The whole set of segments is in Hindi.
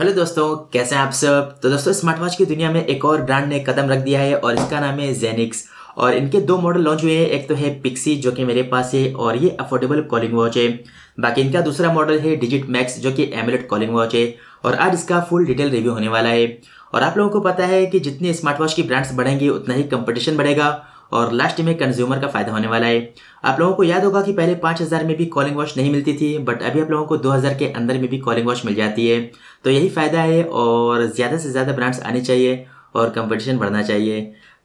हेलो दोस्तों कैसे हैं आप सब तो दोस्तों स्मार्ट वॉच की दुनिया में एक और ब्रांड ने कदम रख दिया है और इसका नाम है जेनिक्स और इनके दो मॉडल लॉन्च हुए हैं एक तो है पिक्सी जो कि मेरे पास है और ये अफोर्डेबल कॉलिंग वॉच है बाकी इनका दूसरा मॉडल है डिजिट मैक्स जो कि एमलेट कॉलिंग वॉच है और आज इसका फुल डिटेल रिव्यू होने वाला है और आप लोगों को पता है कि जितने स्मार्ट वॉच की ब्रांड्स बढ़ेंगी उतना ही कंपटीशन बढ़ेगा और लास्ट में कंज्यूमर का फायदा होने वाला है आप लोगों को याद होगा कि पहले 5000 में भी कॉलिंग वॉश नहीं मिलती थी बट अभी आप लोगों को 2000 के अंदर में भी कॉलिंग वॉश मिल जाती है तो यही फ़ायदा है और ज़्यादा से ज़्यादा ब्रांड्स आने चाहिए और कंपटीशन बढ़ना चाहिए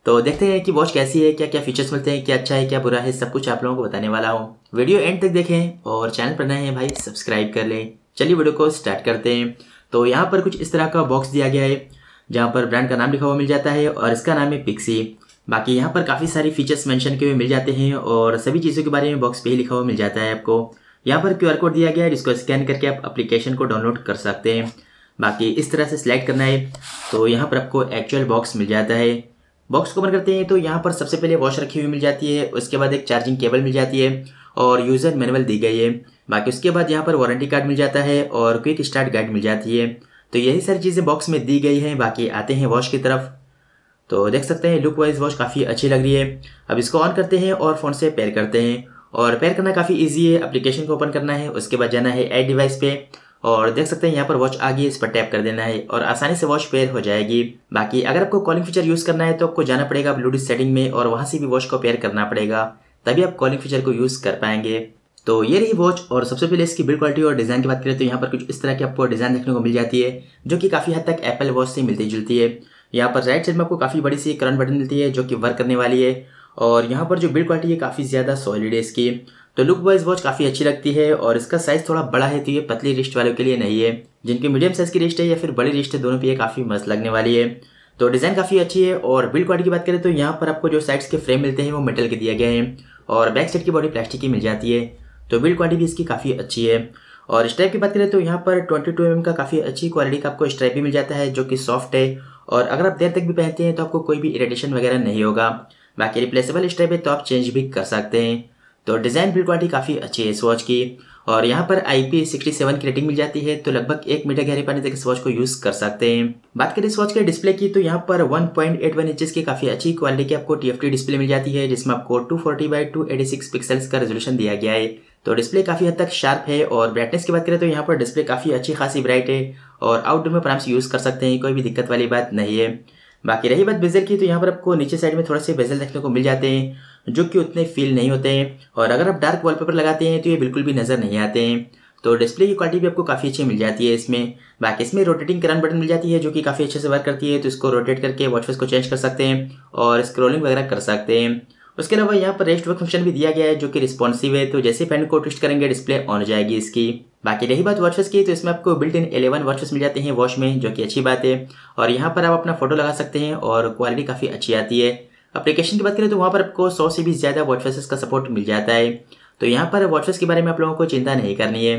तो देखते हैं कि वॉच कैसी है क्या क्या फीचर्स मिलते हैं क्या अच्छा है क्या बुरा है सब कुछ आप लोगों को बताने वाला हूँ वीडियो एंड तक देखें और चैनल पर नए हैं भाई सब्सक्राइब कर लें चलिए वीडियो को स्टार्ट करते हैं तो यहाँ पर कुछ इस तरह का बॉक्स दिया गया है जहाँ पर ब्रांड का नाम लिखा हुआ मिल जाता है और इसका नाम है पिक्सी बाकी यहाँ पर काफ़ी सारे फीचर्स मेंशन के हुए मिल जाते हैं और सभी चीज़ों के बारे में बॉक्स पे ही लिखा हुआ मिल जाता है आपको यहाँ पर क्यूआर कोड दिया गया है जिसको स्कैन करके आप अप्लीकेशन को डाउनलोड कर सकते हैं बाकी इस तरह से सिलेक्ट करना है तो यहाँ पर आपको एक्चुअल बॉक्स मिल जाता है बॉक्स को ओपन करते हैं तो यहाँ पर सबसे पहले वॉश रखी हुई मिल जाती है उसके बाद एक चार्जिंग केबल मिल जाती है और यूज़र मैनुअल दी गई है बाकी उसके बाद यहाँ पर वारंटी कार्ड मिल जाता है और क्विक स्टार्ट गाइड मिल जाती है तो यही सारी चीज़ें बॉक्स में दी गई हैं बाकी आते हैं वॉश की तरफ तो देख सकते हैं लुक वाइज वॉच काफ़ी अच्छी लग रही है अब इसको ऑन करते हैं और फ़ोन से पेयर करते हैं और पेयर करना काफ़ी ईजी है एप्लीकेशन को ओपन करना है उसके बाद जाना है एड डिवाइस पे और देख सकते हैं यहाँ पर वॉच आ गई इस पर टैप कर देना है और आसानी से वॉच पेयर हो जाएगी बाकी अगर आपको कॉलिंग फीचर यूज़ करना है तो आपको जाना पड़ेगा ब्लूटूथ सेटिंग में और वहाँ से भी वॉच को पेयर करना पड़ेगा तभी आप कॉलिंग फीचर को यूज़ कर पाएंगे तो ये रही वॉच और सबसे पहले इसकी बिल्ड क्वालिटी और डिज़ाइन की बात करें तो यहाँ पर कुछ इस तरह की आपको डिज़ाइन देखने को मिल जाती है जो कि काफ़ी हद तक एप्पल वॉच से मिलती जुलती है यहाँ पर राइट साइड में आपको काफ़ी बड़ी सी करंट बटन मिलती है जो कि वर्क करने वाली है और यहाँ पर जो बिल्ड क्वालिटी है काफ़ी ज़्यादा सॉलिड है इसकी तो लुक वाइज वॉच काफ़ी अच्छी लगती है और इसका साइज़ थोड़ा बड़ा है तो ये पतली रिस्ट वालों के लिए नहीं है जिनकी मीडियम साइज़ की रिस्ट है या फिर बड़ी रिस्ट है दोनों पे काफ़ी मस्त लगने वाली है तो डिज़ाइन काफ़ी अच्छी है और बिल्ड क्वालिटी की बात करें तो यहाँ पर आपको जो साइड्स के फ्रेम मिलते हैं वो मेटल के दिए गए हैं और बैक साइड की बॉडी प्लास्टिक की मिल जाती है तो बिल्ड क्वालिटी भी इसकी काफ़ी अच्छी है और स्ट्राइप की बात करें तो यहाँ पर ट्वेंटी टू mm का काफ़ी अच्छी क्वालिटी का आपको स्ट्राइप भी मिल जाता है जो कि सॉफ्ट है और अगर आप देर तक भी पहनते हैं तो आपको कोई भी इरिटेशन वगैरह नहीं होगा बाकी रिप्लेसेबल स्टेप है तो आप चेंज भी कर सकते हैं तो डिज़ाइन बिल्ड क्वालिटी काफ़ी अच्छी है इस वॉच की और यहाँ पर आई पी सिक्सटी सेवन की रेटिंग मिल जाती है तो लगभग एक मीटर गहरे पानी तक इस वॉच को यूज़ कर सकते हैं बात करें इस वॉच के डिस्प्ले की तो यहाँ पर 1.81 पॉइंट इंचेस की काफ़ी अच्छी क्वालिटी की आपको टी डिस्प्ले मिल जाती है जिसमें आपको two forty by two eighty six pixels का रेजोल्यूशन दिया गया है तो डिस्प्ले काफ़ी हद तक शार्प है और ब्राइटनेस की बात करें तो यहाँ पर डिस्प्ले काफ़ी अच्छी खासी ब्राइट है और आउटडोर में आराम से यूज़ कर सकते हैं कोई भी दिक्कत वाली बात नहीं है बाकी रही बात बेजल की तो यहाँ पर आपको नीचे साइड में थोड़े से बेजल देखने को मिल जाते हैं जो कि उतने फील नहीं होते हैं और अगर आप डार्क वॉलपेपर लगाते हैं तो ये बिल्कुल भी नज़र नहीं आते हैं तो डिस्प्ले की क्वालिटी भी आपको काफ़ी अच्छी मिल जाती है इसमें बाकी इसमें रोटेटिंग करन बटन मिल जाती है जो कि काफ़ी अच्छे से वर्क करती है तो इसको रोटेट करके वॉचफेस को चेंज कर सकते हैं और स्क्रोलिंग वगैरह कर सकते हैं उसके अलावा यहाँ पर रेस्ट वर्क फंक्शन भी दिया गया है जो कि रिस्पॉन्सिव है तो जैसे पेन को ट्विस्ट करेंगे डिस्प्ले ऑन हो जाएगी इसकी बाकी रही बात वर्चेस की तो इसमें आपको बिल्ट इन एलेवन वर्चेस मिल जाते हैं वॉश में जो कि अच्छी बात है और यहाँ पर आप अपना फोटो लगा सकते हैं और क्वालिटी काफ़ी अच्छी आती है अप्लीकेशन की बात करें तो वहाँ पर आपको सौ से भी ज़्यादा वॉचफेसेस का सपोर्ट मिल जाता है तो यहाँ पर वॉचफेस के बारे में आप लोगों को चिंता नहीं करनी है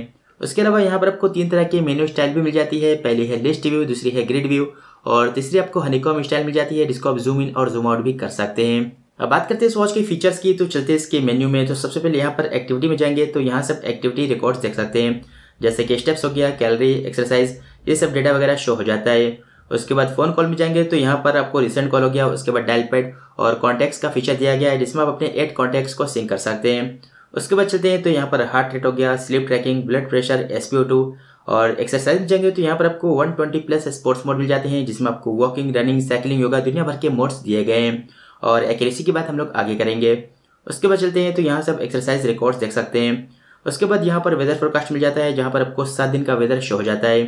उसके अलावा यहाँ पर आपको तीन तरह के मेन्यू स्टाइल भी मिल जाती है पहली है लिस्ट व्यू दूसरी है ग्रिड व्यू और तीसरी आपको हनीकॉम स्टाइल मिल जाती है जिसको आप जूम इन और जूम आउट भी कर सकते हैं अब बात करते हैं इस वॉच के फीचर्स की तो चलते हैं इसके मेन्यू में तो सबसे पहले यहाँ पर एक्टिविटी में जाएंगे तो यहाँ सब एक्टिविटी रिकॉर्ड्स देख सकते हैं जैसे कि स्टेप्स हो गया कैलरी एक्सरसाइज ये सब डेटा वगैरह शो हो जाता है उसके बाद फ़ोन कॉल में जाएंगे तो यहाँ पर आपको रिसेंट कॉल हो गया उसके बाद डायल पैड और कॉन्टैक्ट्स का फीचर दिया गया है जिसमें आप अपने एट कॉन्टैक्ट्स को सिंक कर सकते हैं उसके बाद चलते हैं तो यहाँ पर हार्ट रेट हो गया स्लीप ट्रैकिंग ब्लड प्रेशर एस और एक्सरसाइज में जाएंगे तो यहाँ पर आपको वन प्लस स्पोर्ट्स मोड मिल जाते हैं जिसमें आपको वॉकिंग रनिंग साइकिलिंग योगा दुनिया भर के मोड्स दिए गए हैं और एक्यूरेसी की बात हम लोग आगे करेंगे उसके बाद चलते हैं तो यहाँ से आप एक्सरसाइज रिकॉर्ड्स देख सकते हैं उसके बाद यहाँ पर वेदर फोरकास्ट मिल जाता है जहाँ पर आपको सात दिन का वेदर शो हो जाता है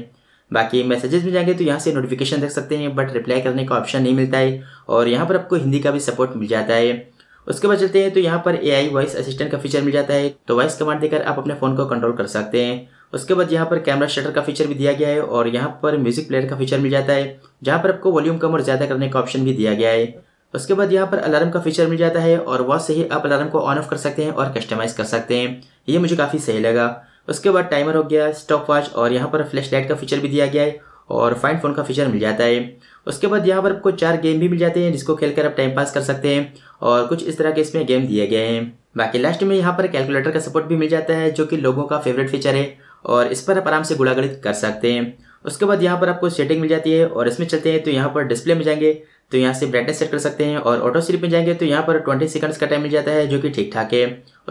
बाकी मैसेजेस में जाएंगे तो यहाँ से नोटिफिकेशन देख सकते हैं बट रिप्लाई करने का ऑप्शन नहीं मिलता है और यहाँ पर आपको हिंदी का भी सपोर्ट मिल जाता है उसके बाद चलते हैं तो यहाँ पर ए आई वॉइस असिस्टेंट का फीचर मिल जाता है तो वॉइस कमांड देकर आप अपने फ़ोन को कंट्रोल कर सकते हैं उसके बाद यहाँ पर कैमरा शटर का फीचर भी दिया गया है और यहाँ पर म्यूज़िक प्लेयर का फीचर मिल जाता है जहाँ पर आपको वॉल्यूम कम और ज़्यादा करने का ऑप्शन भी दिया गया है उसके बाद यहाँ पर अलार्म का फीचर मिल जाता है और वह से ही आप अलार्म को ऑन ऑफ कर सकते हैं और कस्टमाइज़ कर सकते हैं ये मुझे काफ़ी सही लगा उसके बाद टाइमर हो गया स्टॉप वॉच और यहाँ पर फ्लैश लाइट का फीचर भी दिया गया है और फाइंड फोन का फीचर मिल जाता है उसके बाद यहाँ पर आपको चार गेम भी मिल जाते हैं जिसको खेलकर आप टाइम पास कर सकते हैं और कुछ इस तरह के इसमें गेम दिए गए हैं बाकी लास्ट में यहाँ पर कैलकुलेटर का सपोर्ट भी मिल जाता है जो कि लोगों का फेवरेट फीचर है और इस पर आप आराम से गुड़ागुड़ी कर सकते हैं उसके बाद यहाँ पर आपको सेटिंग मिल जाती है और इसमें चलते हैं तो यहाँ पर डिस्प्ले में जाएंगे तो यहाँ से ब्राइटनेस सेट कर सकते हैं और ऑटो स्लीप में जाएंगे तो यहाँ पर 20 सेकंड्स का टाइम मिल जाता है जो कि ठीक ठाक है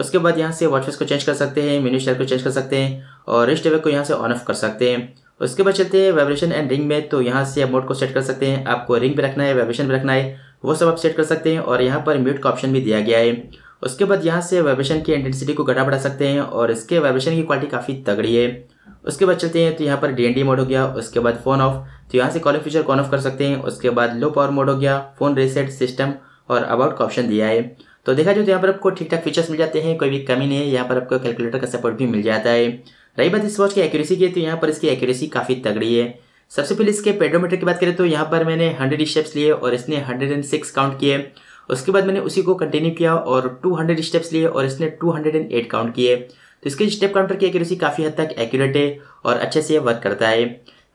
उसके बाद यहाँ से वॉचफेस को चेंज कर सकते हैं मेन्यू शेयर को चेंज कर सकते हैं और रिस्ट को यहाँ से ऑन ऑफ कर सकते हैं उसके बाद चलते हैं वाइब्रेशन एंड रिंग में तो यहाँ से मोड को सेट कर सकते हैं आपको रिंग पर रखना है वाइब्रेशन पर रखना है वो सब आप सेट कर सकते हैं और यहाँ पर म्यूट का ऑप्शन भी दिया गया है उसके बाद यहाँ से वाइब्रेशन की इंटेंसिटी को घटा बढ़ा सकते हैं और इसके वाइब्रेशन की क्वालिटी काफ़ी तगड़ी है उसके बाद चलते हैं तो यहाँ पर डी मोड हो गया उसके बाद फ़ोन ऑफ तो यहाँ से कॉलिंग फीचर कॉन ऑफ कर सकते हैं उसके बाद लो पावर मोड हो गया फ़ोन रीसेट सिस्टम और अबाउट का ऑप्शन दिया है तो देखा जाए तो यहाँ पर आपको ठीक ठाक फीचर्स मिल जाते हैं कोई भी कमी नहीं है यहाँ पर आपको कैलकुलेटर का सपोर्ट भी मिल जाता है रही बात इस वॉच की एक्यूरेसी की तो यहाँ पर इसकी एक्यूरेसी काफ़ी तगड़ी है सबसे पहले इसके पेडोमीटर की बात करें तो यहाँ पर मैंने हंड्रेड स्टेप्स लिए और इसने हंड्रेड एंड सिक्स काउंट किए उसके बाद मैंने उसी को कंटिन्यू किया और 200 स्टेप्स लिए और इसने 208 काउंट किए तो इसके स्टेप काउंटर की एक्यूरेसी काफ़ी हद तक एक्यूरेट है और अच्छे से वर्क करता है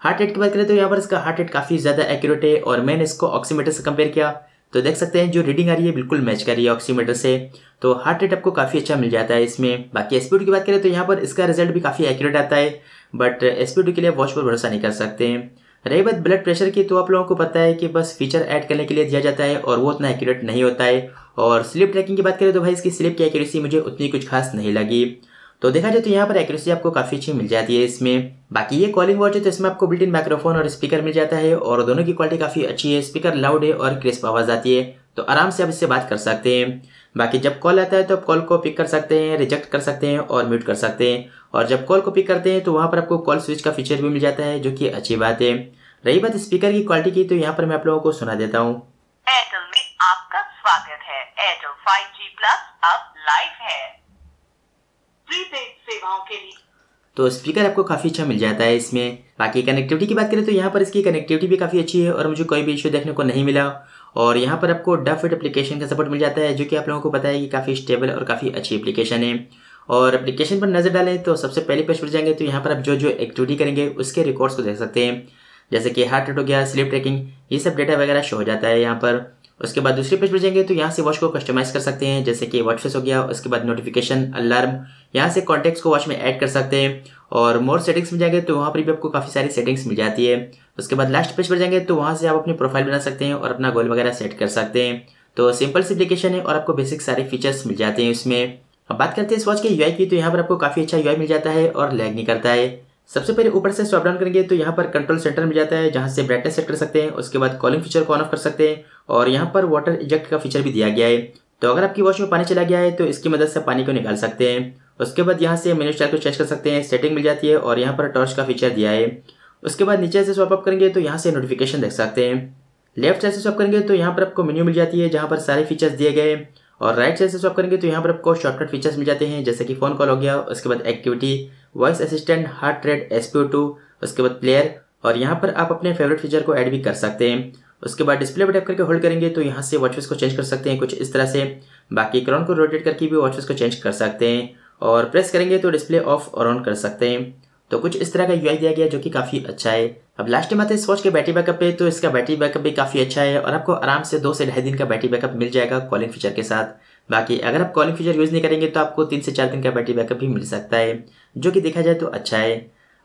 हार्ट रेट की बात करें तो यहाँ पर इसका हार्ट रेट काफ़ी ज़्यादा एक्यूरेट है और मैंने इसको ऑक्सीमीटर से कंपेयर किया तो देख सकते हैं जो रीडिंग आ रही है बिल्कुल मैच कर रही है ऑक्सीमीटर से तो हार्ट रेट आपको काफ़ी अच्छा मिल जाता है इसमें बाकी एसपीड की बात करें तो यहाँ पर इसका रिजल्ट भी काफ़ी एक्यूरेट आता है बट एसपीड के लिए वॉच पर भरोसा नहीं कर सकते हैं रही बात ब्लड प्रेशर की तो आप लोगों को पता है कि बस फीचर ऐड करने के लिए दिया जाता है और वो उतना एक्यूरेट नहीं होता है और स्लिप ट्रैकिंग की बात करें तो भाई इसकी स्लिप की एक्यूरेसी मुझे उतनी कुछ खास नहीं लगी तो देखा जाए तो यहाँ पर एक्यूरेसी आपको काफ़ी अच्छी मिल जाती है इसमें बाकी ये कॉलिंग वॉच है तो इसमें आपको बिल्ट इन माइक्रोफोन और स्पीकर मिल जाता है और दोनों की क्वालिटी काफ़ी अच्छी है स्पीकर लाउड है और क्रिस्प आवाज़ आती है तो आराम से आप इससे बात कर सकते हैं बाकी जब कॉल आता है तो आप कॉल को पिक कर सकते हैं रिजेक्ट कर सकते हैं और म्यूट कर सकते हैं और जब कॉल को पिक करते हैं तो वहाँ पर आपको कॉल स्विच का फीचर भी मिल जाता है जो कि अच्छी बात है रही बात स्पीकर की क्वालिटी की तो यहाँ पर मैं आप लोगों को सुना देता हूँ एयरटेल में आपका स्वागत है एयरटेल 5G प्लस अब लाइव है तो स्पीकर आपको काफ़ी अच्छा मिल जाता है इसमें बाकी कनेक्टिविटी की बात करें तो यहाँ पर इसकी कनेक्टिविटी भी काफ़ी अच्छी है और मुझे कोई भी इशू देखने को नहीं मिला और यहाँ पर आपको डफ इट एप्लीकेशन का सपोर्ट मिल जाता है जो कि आप लोगों को पता है कि काफ़ी स्टेबल और काफ़ी अच्छी एप्लीकेशन है और एप्लीकेशन पर नज़र डालें तो सबसे पहले पेज पर जाएंगे तो यहाँ पर आप जो जो एक्टिविटी करेंगे उसके रिकॉर्ड्स को देख सकते हैं जैसे कि हार्ट रेट हो गया स्लिप ट्रैकिंग ये सब डेटा वगैरह शो हो जाता है यहाँ पर उसके बाद दूसरे पेज पर जाएंगे तो यहाँ से वॉच को कस्टमाइज कर सकते हैं जैसे कि वॉच फेस हो गया उसके बाद नोटिफिकेशन अलार्म यहाँ से कॉन्टैक्ट्स को वॉच में ऐड कर सकते हैं और मोर सेटिंग्स में जाएंगे तो वहाँ पर भी आपको काफ़ी सारी सेटिंग्स मिल जाती है उसके बाद लास्ट पेज पर जाएंगे तो वहाँ से आप अपनी प्रोफाइल बना सकते हैं और अपना गोल वगैरह सेट कर सकते हैं तो सिंपल सी एप्लीकेशन है और आपको बेसिक सारे फीचर्स मिल जाते हैं इसमें अब बात करते हैं इस वॉच के यूआई की तो यहाँ पर आपको काफ़ी अच्छा यूआई मिल जाता है और लैग नहीं करता है सबसे पहले ऊपर से स्वैप डाउन करेंगे तो यहाँ पर कंट्रोल सेंटर में जाता है जहाँ से ब्राइटनेस सेट कर सकते हैं उसके बाद कॉलिंग फीचर को ऑन ऑफ कर सकते हैं और यहाँ पर वाटर इजेक्ट का फीचर भी दिया गया है तो अगर आपकी वॉश में पानी चला गया है तो इसकी मदद से पानी को निकाल सकते हैं उसके बाद यहाँ से मेन्यू स्टाइल को चेंज कर सकते हैं सेटिंग मिल जाती है और यहाँ पर टॉर्च का फीचर दिया है उसके बाद नीचे से स्वैप अप करेंगे तो यहाँ से नोटिफिकेशन देख सकते हैं लेफ्ट साइड से स्वैप करेंगे तो यहाँ पर आपको मेन्यू मिल जाती है जहाँ पर सारे फीचर्स दिए गए और राइट साइड से स्वैप करेंगे तो यहाँ पर आपको शॉर्टकट फीचर्स मिल जाते हैं जैसे कि फ़ोन कॉल हो गया उसके बाद activity voice assistant heart rate एस उसके बाद प्लेयर और यहाँ पर आप अपने फेवरेट फीचर को ऐड भी कर सकते हैं उसके बाद डिस्प्ले पर टैप करके होल्ड करेंगे तो यहाँ से वॉचवेस को चेंज कर सकते हैं कुछ इस तरह से बाकी क्राउन को रोटेट करके भी वॉचवेस को चेंज कर सकते हैं और प्रेस करेंगे तो डिस्प्ले ऑफ और ऑन कर सकते हैं तो कुछ इस तरह का यू दिया गया जो कि काफ़ी अच्छा है अब लास्ट टाइम आते हैं स्वॉच के बैटरी बैकअप पे तो इसका बैटरी बैकअप भी काफ़ी अच्छा है और आपको आराम से दो से ढाई दिन का बैटरी बैकअप मिल जाएगा कॉलिंग फीचर के साथ बाकी अगर आप कॉलिंग फीचर यूज़ नहीं करेंगे तो आपको तीन से चार दिन का बैटरी बैकअप भी मिल सकता है जो कि देखा जाए तो अच्छा है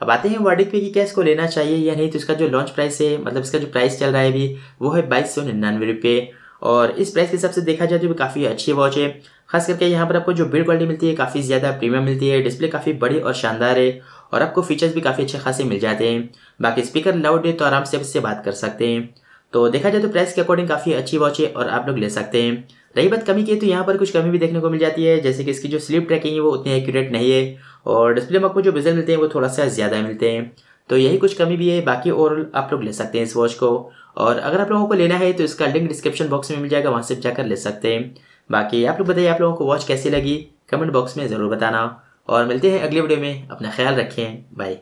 अब आते हैं वर्डिक पे कि क्या इसको लेना चाहिए या नहीं तो इसका जो लॉन्च प्राइस है मतलब इसका जो प्राइस चल रहा है अभी वो है बाईस सौ निन्यानवे रुपये और इस प्राइस के हिसाब से देखा जाए तो काफ़ी अच्छी वॉच है खास करके यहाँ पर आपको जो बिल्ड क्वालिटी मिलती है काफ़ी ज़्यादा प्रीमियम मिलती है डिस्प्ले काफ़ी बड़ी और शानदार है और आपको फीचर्स भी काफ़ी अच्छे खासे मिल जाते हैं बाकी स्पीकर लाउड है तो आराम से इससे बात कर सकते हैं तो देखा जाए तो प्राइस के अकॉर्डिंग काफ़ी अच्छी वॉच है और आप लोग ले सकते हैं रही बात कमी की तो यहाँ पर कुछ कमी भी देखने को मिल जाती है जैसे कि इसकी जो स्लीप ट्रैकिंग है वो उतनी एक्यूरेट नहीं है और डिस्प्ले में आपको जो विजल मिलते हैं वो थोड़ा सा ज़्यादा मिलते हैं तो यही कुछ कमी भी है बाकी ओवरऑल आप लोग ले सकते हैं इस वॉच को और अगर आप लोगों को लेना है तो इसका लिंक डिस्क्रिप्शन बॉक्स में मिल जाएगा वहाँ से जाकर ले सकते हैं बाकी आप लोग बताइए आप लोगों को वॉच कैसी लगी कमेंट बॉक्स में ज़रूर बताना और मिलते हैं अगले वीडियो में अपना ख्याल रखें बाय